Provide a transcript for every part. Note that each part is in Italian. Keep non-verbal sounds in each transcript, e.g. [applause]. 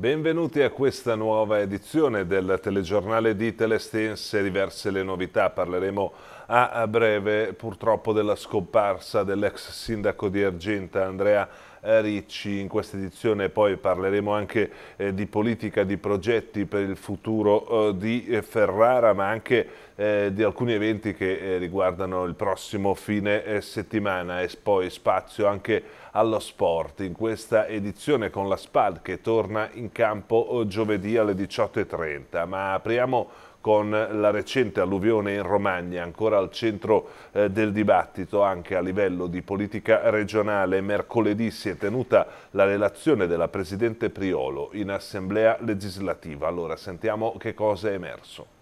Benvenuti a questa nuova edizione del telegiornale di Telestense, diverse le novità, parleremo a breve purtroppo della scomparsa dell'ex sindaco di Argenta Andrea Ricci. In questa edizione poi parleremo anche eh, di politica, di progetti per il futuro eh, di eh, Ferrara, ma anche eh, di alcuni eventi che eh, riguardano il prossimo fine eh, settimana e poi spazio anche allo sport. In questa edizione con la SPAD che torna in campo oh, giovedì alle 18.30. Ma apriamo con la recente alluvione in Romagna, ancora al centro eh, del dibattito anche a livello di politica regionale. Mercoledì si è tenuta la relazione della Presidente Priolo in Assemblea legislativa. Allora sentiamo che cosa è emerso.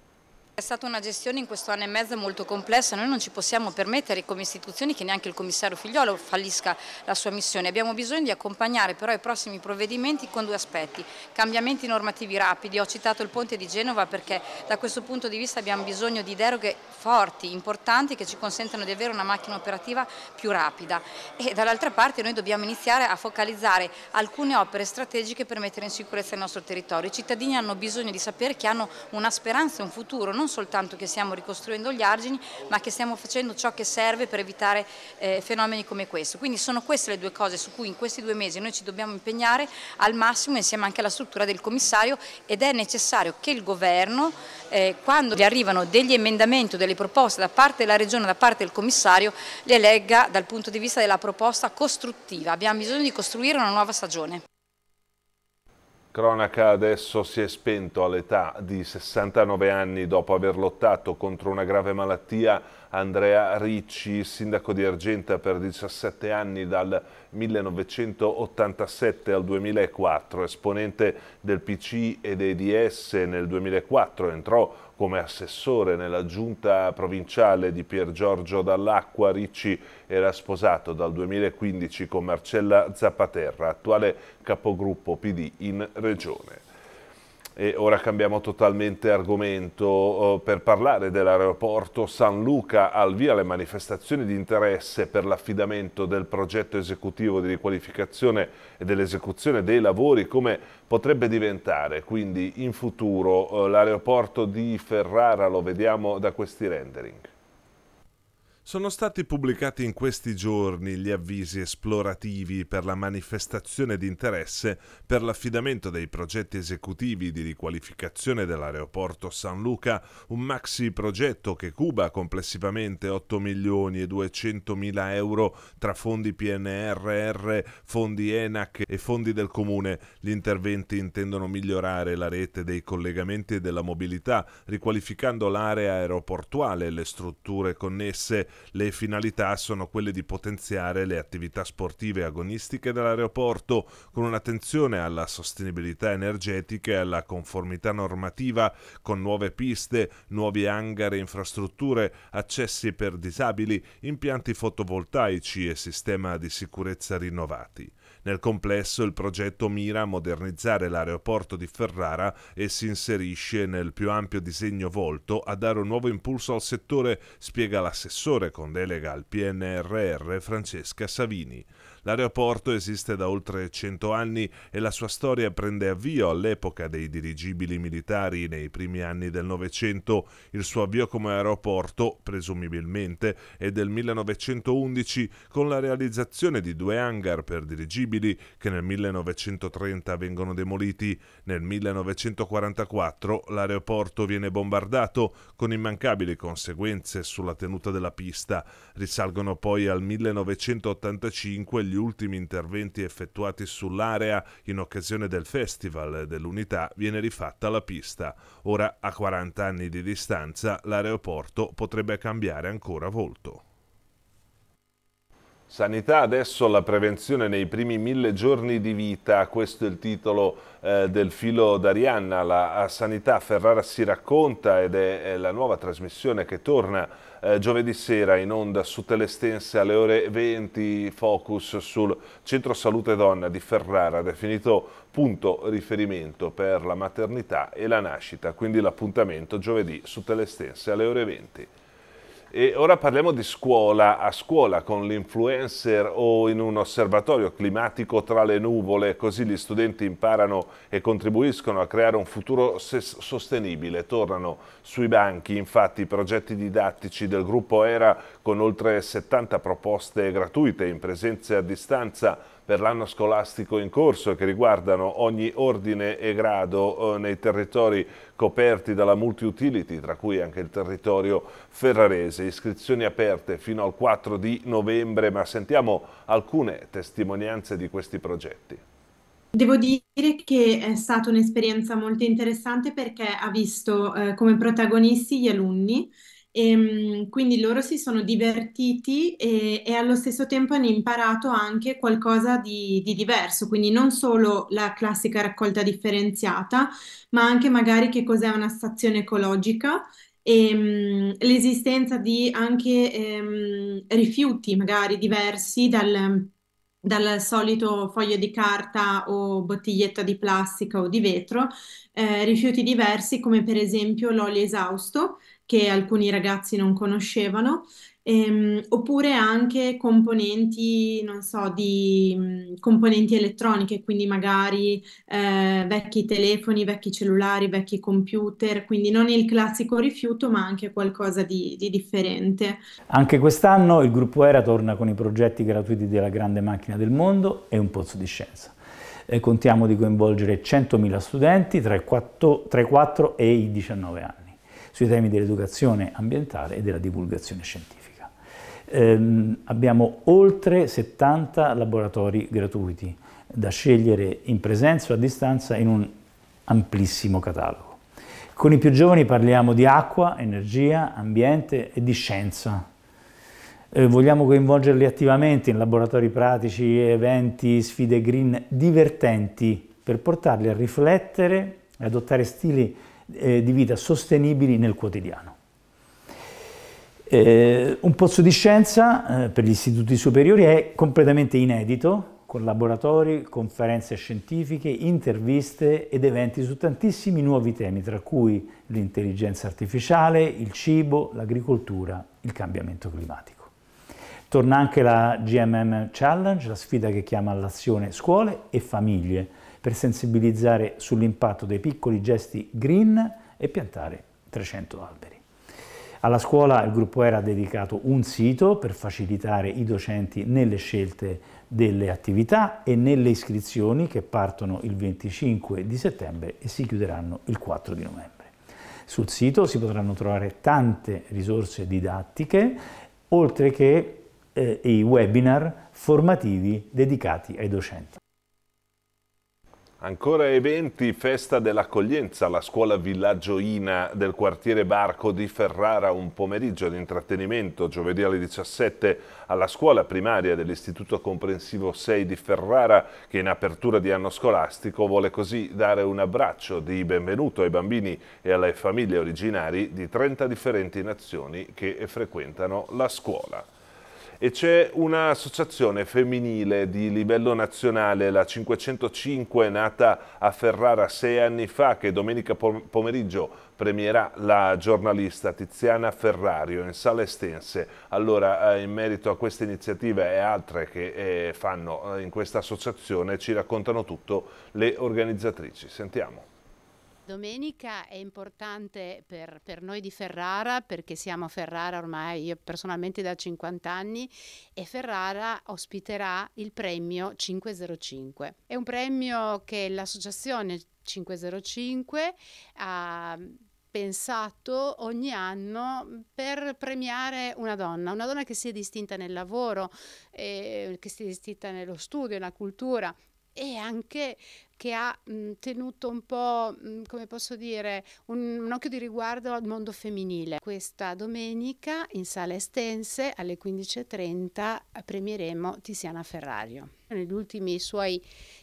È stata una gestione in questo anno e mezzo molto complessa, noi non ci possiamo permettere come istituzioni che neanche il commissario Figliolo fallisca la sua missione, abbiamo bisogno di accompagnare però i prossimi provvedimenti con due aspetti, cambiamenti normativi rapidi, ho citato il ponte di Genova perché da questo punto di vista abbiamo bisogno di deroghe forti, importanti che ci consentano di avere una macchina operativa più rapida e dall'altra parte noi dobbiamo iniziare a focalizzare alcune opere strategiche per mettere in sicurezza il nostro territorio, i cittadini hanno bisogno di sapere che hanno una speranza, un futuro, non soltanto che stiamo ricostruendo gli argini, ma che stiamo facendo ciò che serve per evitare eh, fenomeni come questo. Quindi sono queste le due cose su cui in questi due mesi noi ci dobbiamo impegnare al massimo insieme anche alla struttura del commissario ed è necessario che il governo, eh, quando gli arrivano degli emendamenti o delle proposte da parte della regione, da parte del commissario, le legga dal punto di vista della proposta costruttiva. Abbiamo bisogno di costruire una nuova stagione. Cronaca adesso si è spento all'età di 69 anni dopo aver lottato contro una grave malattia. Andrea Ricci, sindaco di Argenta per 17 anni dal 1987 al 2004, esponente del PC ed EDS nel 2004, entrò come assessore nella giunta provinciale di Pier Giorgio Dall'Acqua, Ricci era sposato dal 2015 con Marcella Zappaterra, attuale capogruppo PD in Regione. E ora cambiamo totalmente argomento eh, per parlare dell'aeroporto San Luca al via le manifestazioni di interesse per l'affidamento del progetto esecutivo di riqualificazione e dell'esecuzione dei lavori come potrebbe diventare quindi in futuro eh, l'aeroporto di Ferrara lo vediamo da questi rendering. Sono stati pubblicati in questi giorni gli avvisi esplorativi per la manifestazione di interesse per l'affidamento dei progetti esecutivi di riqualificazione dell'aeroporto San Luca, un maxi progetto che cuba complessivamente 8 milioni e 200 mila euro tra fondi PNRR, fondi ENAC e fondi del Comune. Gli interventi intendono migliorare la rete dei collegamenti e della mobilità, riqualificando l'area aeroportuale e le strutture connesse le finalità sono quelle di potenziare le attività sportive e agonistiche dell'aeroporto con un'attenzione alla sostenibilità energetica e alla conformità normativa con nuove piste, nuovi hangar e infrastrutture, accessi per disabili, impianti fotovoltaici e sistema di sicurezza rinnovati. Nel complesso il progetto mira a modernizzare l'aeroporto di Ferrara e si inserisce nel più ampio disegno volto a dare un nuovo impulso al settore, spiega l'assessore con delega al PNRR Francesca Savini. L'aeroporto esiste da oltre 100 anni e la sua storia prende avvio all'epoca dei dirigibili militari nei primi anni del Novecento. Il suo avvio come aeroporto, presumibilmente, è del 1911 con la realizzazione di due hangar per dirigibili che nel 1930 vengono demoliti. Nel 1944 l'aeroporto viene bombardato con immancabili conseguenze sulla tenuta della pista. Risalgono poi al 1985 gli sugli ultimi interventi effettuati sull'area in occasione del Festival dell'Unità viene rifatta la pista. Ora, a 40 anni di distanza, l'aeroporto potrebbe cambiare ancora volto. Sanità, adesso la prevenzione nei primi mille giorni di vita, questo è il titolo eh, del filo d'Arianna, la sanità Ferrara si racconta ed è, è la nuova trasmissione che torna eh, giovedì sera in onda su Telestense alle ore 20, focus sul Centro Salute Donna di Ferrara, definito punto riferimento per la maternità e la nascita, quindi l'appuntamento giovedì su Telestense alle ore 20. E ora parliamo di scuola a scuola con l'influencer o in un osservatorio climatico tra le nuvole, così gli studenti imparano e contribuiscono a creare un futuro sostenibile. Tornano sui banchi infatti i progetti didattici del gruppo ERA con oltre 70 proposte gratuite in presenza e a distanza per l'anno scolastico in corso che riguardano ogni ordine e grado eh, nei territori coperti dalla multi-utility, tra cui anche il territorio ferrarese. Varese, iscrizioni aperte fino al 4 di novembre, ma sentiamo alcune testimonianze di questi progetti. Devo dire che è stata un'esperienza molto interessante perché ha visto eh, come protagonisti gli alunni e, ehm, quindi loro si sono divertiti e, e, allo stesso tempo hanno imparato anche qualcosa di, di, diverso, quindi non solo la classica raccolta differenziata, ma anche magari che cos'è una stazione ecologica ehm, l'esistenza di anche ehm, rifiuti magari diversi dal, dal solito foglio di carta o bottiglietta di plastica o di vetro, eh, rifiuti diversi come per esempio l'olio esausto che alcuni ragazzi non conoscevano, Ehm, oppure anche componenti, non so, di mh, mm, componenti elettroniche, quindi magari eh, vecchi telefoni, vecchi cellulari, vecchi computer, quindi non il classico rifiuto ma anche qualcosa di, di differente. Anche quest'anno il gruppo ERA torna con i progetti gratuiti della grande macchina del mondo e un pozzo di scienza. E contiamo di coinvolgere 100.000 studenti tra i 4, tra i 4 e i 19 anni sui temi dell'educazione ambientale e della divulgazione scientifica. Ehm, abbiamo oltre 70 laboratori gratuiti da scegliere in presenza o a distanza in un amplissimo catalogo. Con i più giovani parliamo di acqua, energia, ambiente e di scienza. Eh, vogliamo coinvolgerli attivamente in laboratori pratici, eventi, sfide green divertenti per portarli a riflettere e adottare stili eh, di vita sostenibili nel quotidiano. Eh, un pozzo di scienza eh, per gli istituti superiori è completamente inedito, con laboratori, conferenze scientifiche, interviste ed eventi su tantissimi nuovi temi, tra cui l'intelligenza artificiale, il cibo, l'agricoltura, il cambiamento climatico. Torna anche la GMM Challenge, la sfida che chiama all'azione scuole e famiglie, per sensibilizzare sull'impatto dei piccoli gesti green e piantare 300 alberi. Alla scuola il gruppo ERA dedicato un sito per facilitare i docenti nelle scelte delle attività e nelle iscrizioni che partono il 25 di settembre e si chiuderanno il 4 di novembre. Sul sito si potranno trovare tante risorse didattiche, oltre che eh, i webinar formativi dedicati ai docenti. Ancora eventi, festa dell'accoglienza alla scuola Villaggio Ina del quartiere Barco di Ferrara, un pomeriggio di intrattenimento giovedì alle 17 alla scuola primaria dell'Istituto Comprensivo 6 di Ferrara che in apertura di anno scolastico vuole così dare un abbraccio di benvenuto ai bambini e alle famiglie originari di 30 differenti nazioni che frequentano la scuola e c'è un'associazione femminile di livello nazionale, la 505, nata a Ferrara sei anni fa, che domenica pomeriggio premierà la giornalista Tiziana Ferrario in sala estense. Allora, eh, in merito a queste iniziative e altre che eh, fanno eh, in questa associazione, ci raccontano tutto le organizzatrici. Sentiamo. Domenica è importante per, per, noi di Ferrara perché siamo a Ferrara ormai io personalmente da 50 anni e Ferrara ospiterà il premio 505. È un premio che l'associazione 505 ha pensato ogni anno per premiare una donna, una donna che si è distinta nel lavoro, eh, che si è distinta nello studio, nella cultura e anche che ha mh, tenuto un po', mh, come posso dire, un, un, occhio di riguardo al mondo femminile. Questa domenica in sala estense alle 15.30 premieremo Tiziana Ferrario. Negli ultimi suoi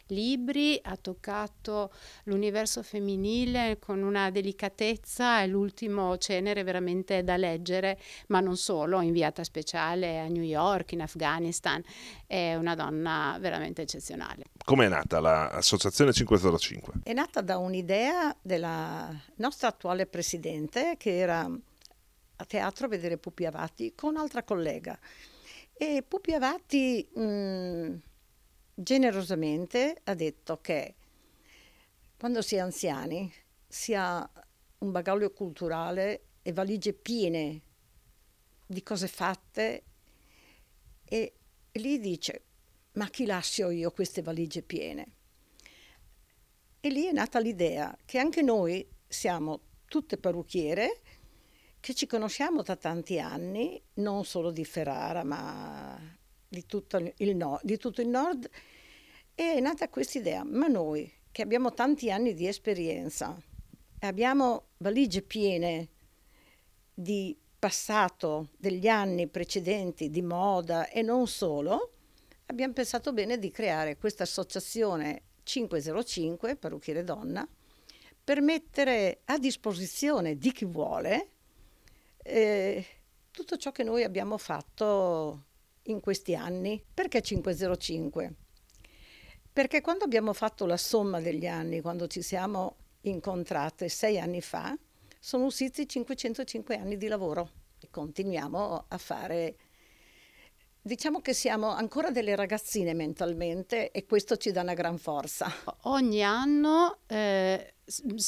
libri ha toccato l'universo femminile con una delicatezza e l'ultimo Cenere veramente da leggere, ma non solo, inviata speciale a New York, in Afghanistan, è una donna veramente eccezionale. Come è nata l'associazione 505? È nata da un'idea della nostra attuale presidente che era a teatro a vedere Pupi Avati con un'altra collega. E Pupi Avati... Mh, mm, generosamente ha detto che quando si è anziani si ha un bagaglio culturale e valigie piene di cose fatte e, e lì dice ma chi lascio io queste valigie piene? E lì è nata l'idea che anche noi siamo tutte parrucchiere che ci conosciamo da tanti anni, non solo di Ferrara ma di tutto il, no, di tutto il nord e è nata questa idea, ma noi che abbiamo tanti anni di esperienza, abbiamo valigie piene di passato, degli anni precedenti, di moda e non solo, abbiamo pensato bene di creare questa associazione 505, parrucchiere donna, per mettere a disposizione di chi vuole eh, tutto ciò che noi abbiamo fatto in questi anni. Perché 505? Perché quando abbiamo fatto la somma degli anni, quando ci siamo incontrate sei anni fa, sono usciti 505 anni di lavoro. e Continuiamo a fare Diciamo che siamo ancora delle ragazzine mentalmente e questo ci dà una gran forza. Ogni anno eh,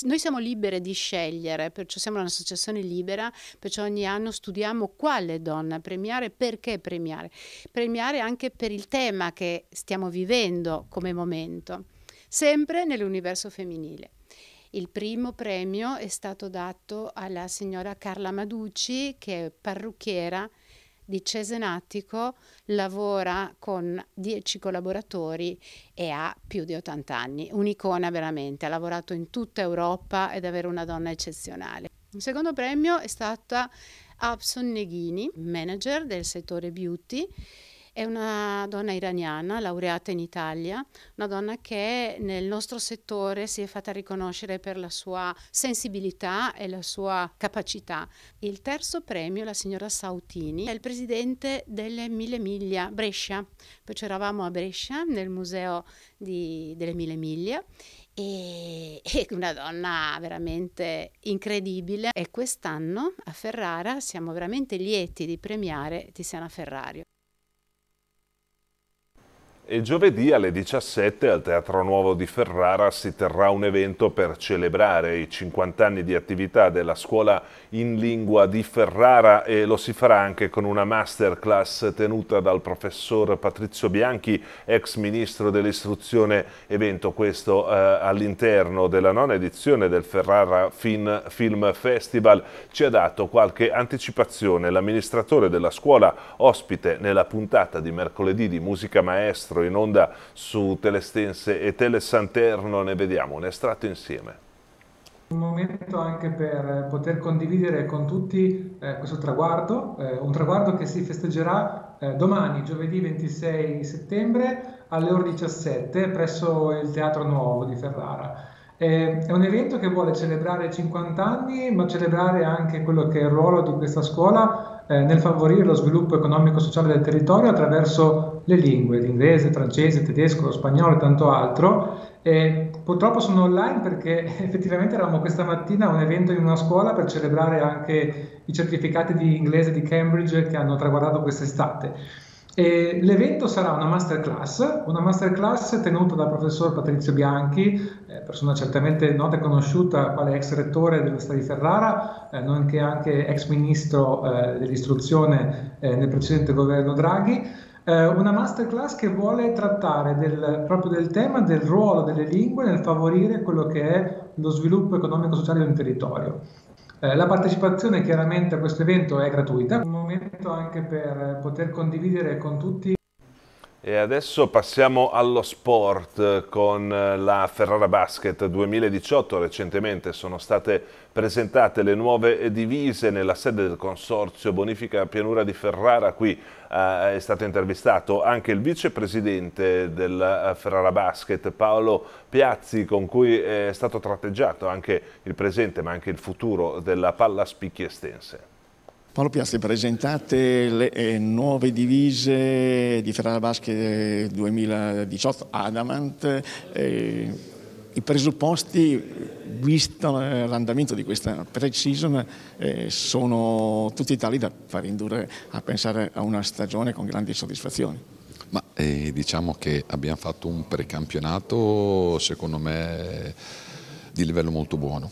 noi siamo libere di scegliere, perciò siamo un'associazione libera, perciò ogni anno studiamo quale donna premiare, perché premiare. Premiare anche per il tema che stiamo vivendo come momento, sempre nell'universo femminile. Il primo premio è stato dato alla signora Carla Maducci, che è parrucchiera di Cesenatico lavora con 10 collaboratori e ha più di 80 anni, un'icona veramente, ha lavorato in tutta Europa ed è davvero una donna eccezionale. Il secondo premio è stata Abson Neghini, manager del settore beauty è una donna iraniana, laureata in Italia, una donna che nel nostro settore si è fatta riconoscere per la sua sensibilità e la sua capacità. Il terzo premio, la signora Sautini, è il presidente delle Mille Miglia Brescia. Perciò eravamo a Brescia nel museo di, delle Mille Miglia e, è una donna veramente incredibile e quest'anno a Ferrara siamo veramente lieti di premiare Tiziana Ferrario e giovedì alle 17 al Teatro Nuovo di Ferrara si terrà un evento per celebrare i 50 anni di attività della scuola in lingua di Ferrara e lo si farà anche con una masterclass tenuta dal professor Patrizio Bianchi, ex ministro dell'istruzione, evento questo eh, all'interno della nona edizione del Ferrara fin Film Festival. Ci ha dato qualche anticipazione l'amministratore della scuola ospite nella puntata di mercoledì di Musica Maestro nostro in onda su Telestense e Telesanterno, ne vediamo un estratto insieme. Un momento anche per eh, poter condividere con tutti eh, questo traguardo, eh, un traguardo che si festeggerà eh, domani, giovedì 26 settembre alle ore 17 presso il Teatro Nuovo di Ferrara. Eh, è un evento che vuole celebrare 50 anni, ma celebrare anche quello che è il ruolo di questa scuola eh, nel favorire lo sviluppo economico-sociale e del territorio attraverso le lingue, l'inglese, il francese, il tedesco, lo spagnolo e tanto altro. E purtroppo sono online perché [laughs] effettivamente eravamo questa mattina a un evento in una scuola per celebrare anche i certificati di inglese di Cambridge che hanno traguardato quest'estate. E l'evento sarà una masterclass, una masterclass tenuta dal professor Patrizio Bianchi, eh, persona certamente nota e conosciuta quale ex rettore dell'Università di Ferrara, eh, nonché anche ex ministro eh, dell'istruzione eh, nel precedente governo Draghi eh, una masterclass che vuole trattare del, proprio del tema del ruolo delle lingue nel favorire quello che è lo sviluppo economico-sociale e di un territorio. Eh, la partecipazione chiaramente a questo evento è gratuita, un momento anche per poter condividere con tutti e adesso passiamo allo sport con eh, la Ferrara Basket 2018. Recentemente sono state presentate le nuove divise nella sede del Consorzio Bonifica Pianura di Ferrara. Qui eh, è stato intervistato anche il vicepresidente del eh, Ferrara Basket, Paolo Piazzi, con cui è stato tratteggiato anche il presente ma anche il futuro della palla spicchi estense. Paolo Piazzi, presentate le eh, nuove divise di Ferrara Basket 2018, eh, Adamant, eh, i presupposti, visto eh, l'andamento di questa pre-season, eh, sono tutti tali da far indurre a pensare a una stagione con grandi soddisfazioni. Ma diciamo che abbiamo fatto un precampionato, secondo me, di livello molto buono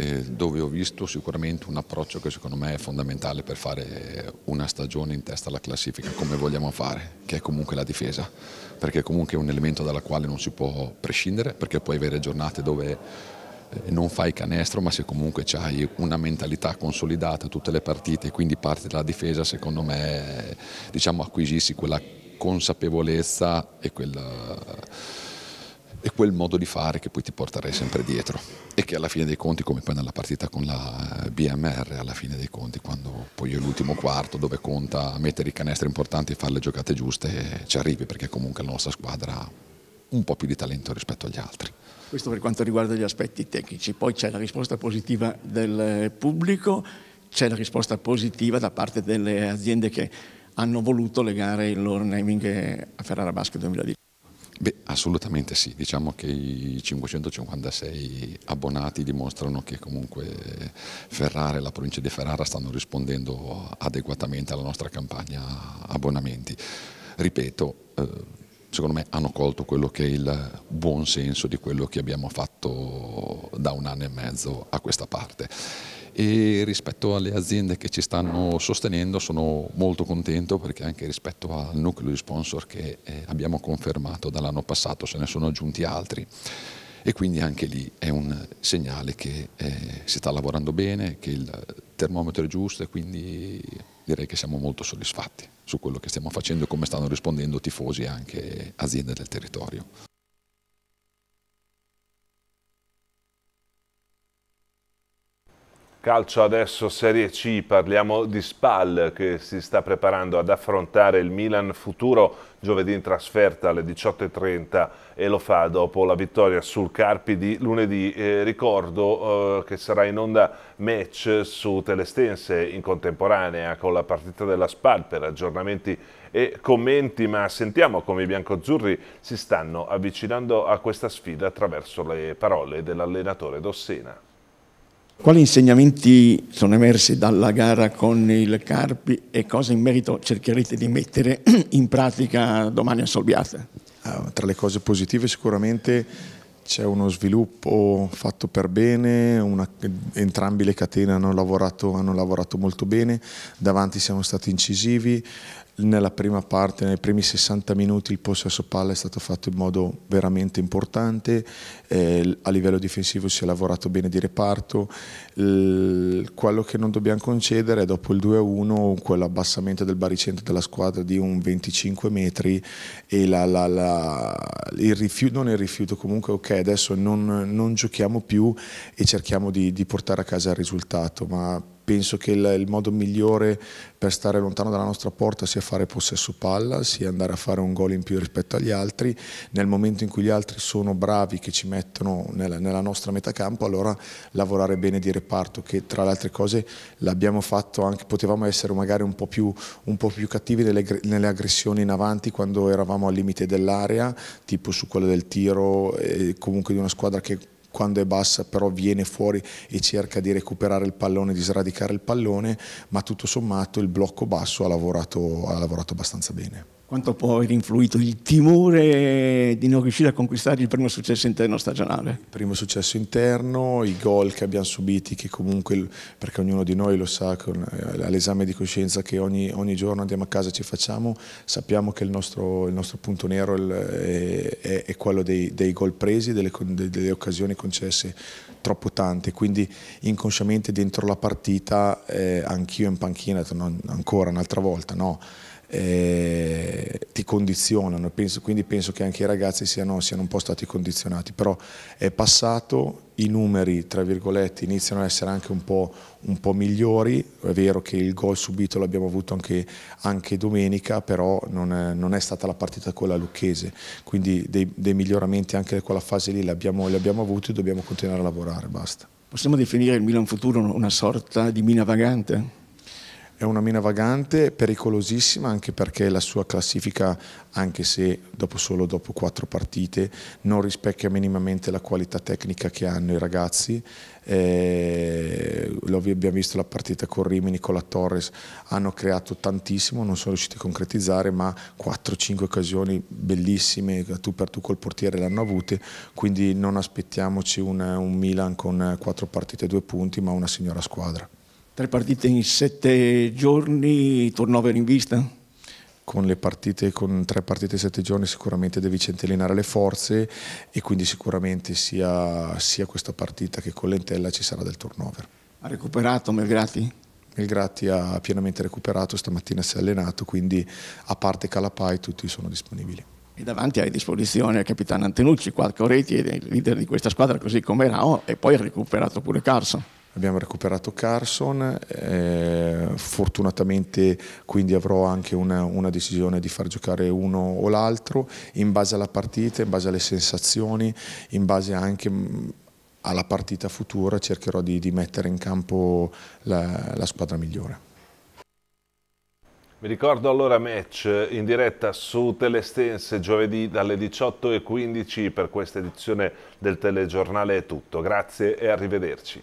eh, dove ho visto sicuramente un approccio che secondo me è fondamentale per fare una stagione in testa alla classifica come vogliamo fare, che è comunque la difesa, perché comunque è un elemento dalla quale non si può prescindere, perché puoi avere giornate dove eh, non fai canestro ma se comunque hai una mentalità consolidata tutte le partite e quindi parti dalla difesa secondo me diciamo acquisissi quella consapevolezza e quella è quel modo di fare che poi ti porterai sempre dietro e che alla fine dei conti, come poi nella partita con la eh, BMR, alla fine dei conti, quando poi è l'ultimo quarto dove conta mettere i canestri importanti e fare le giocate giuste, eh, ci arrivi perché comunque la nostra squadra ha un po' più di talento rispetto agli altri. Questo per quanto riguarda gli aspetti tecnici, poi c'è la risposta positiva del eh, pubblico, c'è la risposta positiva da parte delle aziende che hanno voluto legare il loro naming a Ferrara Basket 2010. Beh, assolutamente sì, diciamo che i 556 abbonati dimostrano che comunque Ferrara e la provincia di Ferrara stanno rispondendo adeguatamente alla nostra campagna abbonamenti. Ripeto, eh, secondo me hanno colto quello che è il buon senso di quello che abbiamo fatto da un anno e mezzo a questa parte e rispetto alle aziende che ci stanno sostenendo sono molto contento perché anche rispetto al nucleo di sponsor che eh, abbiamo confermato dall'anno passato se ne sono aggiunti altri e quindi anche lì è un segnale che eh, si sta lavorando bene, che il termometro è giusto e quindi direi che siamo molto soddisfatti su quello che stiamo facendo e come stanno rispondendo tifosi e anche aziende del territorio. Calcio adesso Serie C, parliamo di Spal che si sta preparando ad affrontare il Milan futuro giovedì in trasferta alle 18.30 e lo fa dopo la vittoria sul Carpi di lunedì. Eh, ricordo eh, che sarà in onda match su Telestense in contemporanea con la partita della Spal per aggiornamenti e commenti, ma sentiamo come i biancozzurri si stanno avvicinando a questa sfida attraverso le parole dell'allenatore Dossena. Quali insegnamenti sono emersi dalla gara con il Carpi e cosa in merito cercherete di mettere [clears throat] in pratica domani a Solbiate? Ah, tra le cose positive sicuramente c'è uno sviluppo fatto per bene, una, entrambi le catene hanno lavorato, hanno lavorato molto bene, davanti siamo stati incisivi, nella prima parte, nei primi 60 minuti il possesso palla è stato fatto in modo veramente importante, eh, a livello difensivo si è lavorato bene di reparto, eh, quello che non dobbiamo concedere è dopo il 2-1 quell'abbassamento del baricentro della squadra di un 25 metri e la, la, la, il rifiuto, non il rifiuto comunque ok adesso non, non giochiamo più e cerchiamo di, di portare a casa il risultato, ma penso che il, il, modo migliore per stare lontano dalla nostra porta sia fare possesso palla, sia andare a fare un gol in più rispetto agli altri. Nel momento in cui gli altri sono bravi, che ci mettono nella, nella nostra metacampo, allora lavorare bene di reparto, che tra le altre cose l'abbiamo fatto anche, potevamo essere magari un po' più, un po più cattivi nelle, nelle, aggressioni in avanti quando eravamo al limite dell'area, tipo su quella del tiro, eh, comunque di una squadra che quando è bassa però viene fuori e cerca di recuperare il pallone, di sradicare il pallone, ma tutto sommato il blocco basso ha lavorato, ha lavorato abbastanza bene quanto può aver influito il timore di non riuscire a conquistare il primo successo interno stagionale? Il primo successo interno, i gol che abbiamo subito, che comunque, perché ognuno di noi lo sa, eh, all'esame di coscienza che ogni, ogni, giorno andiamo a casa e ci facciamo, sappiamo che il nostro, il nostro punto nero è, è, è quello dei, dei, gol presi, delle, delle occasioni concesse troppo tante, quindi inconsciamente dentro la partita eh, anch'io in panchina, no, ancora un'altra volta, no? eh, ti condizionano, penso, quindi penso che anche i ragazzi siano, siano, un po' stati condizionati, però è passato, i numeri tra virgolette iniziano ad essere anche un po', un po migliori, è vero che il gol subito l'abbiamo avuto anche, anche, domenica, però non è, non è, stata la partita quella lucchese, quindi dei, dei miglioramenti anche in quella fase lì li abbiamo, li abbiamo avuti e dobbiamo continuare a lavorare, basta. Possiamo definire il Milan futuro una sorta di mina vagante? è una mina vagante, pericolosissima anche perché la sua classifica, anche se dopo solo dopo quattro partite, non rispecchia minimamente la qualità tecnica che hanno i ragazzi. Eh, abbiamo visto la partita con Rimini, con la Torres, hanno creato tantissimo, non sono riusciti a concretizzare, ma 4-5 occasioni bellissime, tu per tu col portiere l'hanno avute, quindi non aspettiamoci un, un Milan con quattro partite e due punti, ma una signora squadra tre partite in sette giorni, turnover in vista? Con, le partite, con, tre partite in sette giorni sicuramente devi centellinare le forze e quindi sicuramente sia, sia questa partita che con l'Entella ci sarà del turnover. Ha recuperato Melgrati? Melgrati ha pienamente recuperato, stamattina si è allenato, quindi a parte Calapai tutti sono disponibili. E davanti hai a disposizione il capitano Antenucci, qualche Oretti, il leader di questa squadra così com'era, oh, e poi ha recuperato pure Carson. Abbiamo recuperato Carson, eh, fortunatamente quindi avrò anche una, una, decisione di far giocare uno o l'altro in base alla partita, in base alle sensazioni, in base anche mm, alla partita futura cercherò di, di mettere in campo la, la squadra migliore. Mi ricordo allora match in diretta su Telestense giovedì dalle 18.15 per questa edizione del telegiornale è tutto. Grazie e arrivederci.